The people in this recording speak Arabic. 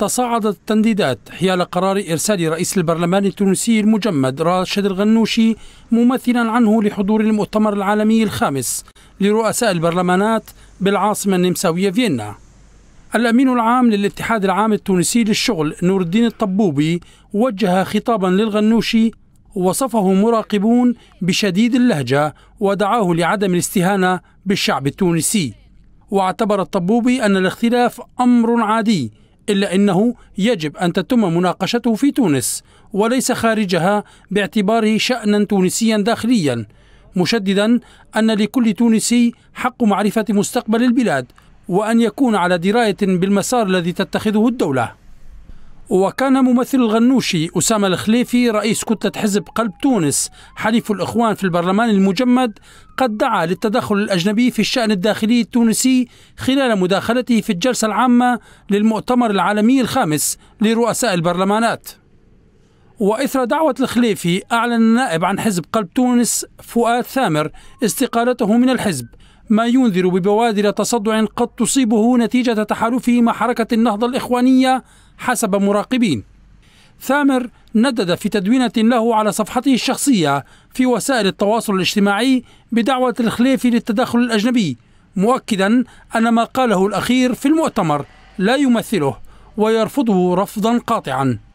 تصاعدت التنديدات حيال قرار إرسال رئيس البرلمان التونسي المجمد راشد الغنوشي ممثلا عنه لحضور المؤتمر العالمي الخامس لرؤساء البرلمانات بالعاصمة النمساوية فيينا الأمين العام للاتحاد العام التونسي للشغل نور الدين الطبوبي وجه خطابا للغنوشي وصفه مراقبون بشديد اللهجة ودعاه لعدم الاستهانة بالشعب التونسي واعتبر الطبوبي أن الاختلاف أمر عادي إلا أنه يجب أن تتم مناقشته في تونس وليس خارجها باعتباره شأنا تونسيا داخليا مشددا أن لكل تونسي حق معرفة مستقبل البلاد وأن يكون على دراية بالمسار الذي تتخذه الدولة وكان ممثل الغنوشي أسامة الخليفي رئيس كتلة حزب قلب تونس حليف الإخوان في البرلمان المجمد قد دعا للتدخل الأجنبي في الشأن الداخلي التونسي خلال مداخلته في الجلسة العامة للمؤتمر العالمي الخامس لرؤساء البرلمانات وإثر دعوة الخليفي أعلن النائب عن حزب قلب تونس فؤاد ثامر استقالته من الحزب ما ينذر ببوادر تصدع قد تصيبه نتيجة تحالفه مع حركة النهضة الإخوانية حسب مراقبين ثامر ندد في تدوينة له على صفحته الشخصية في وسائل التواصل الاجتماعي بدعوة الخليفي للتدخل الأجنبي مؤكدا أن ما قاله الأخير في المؤتمر لا يمثله ويرفضه رفضا قاطعا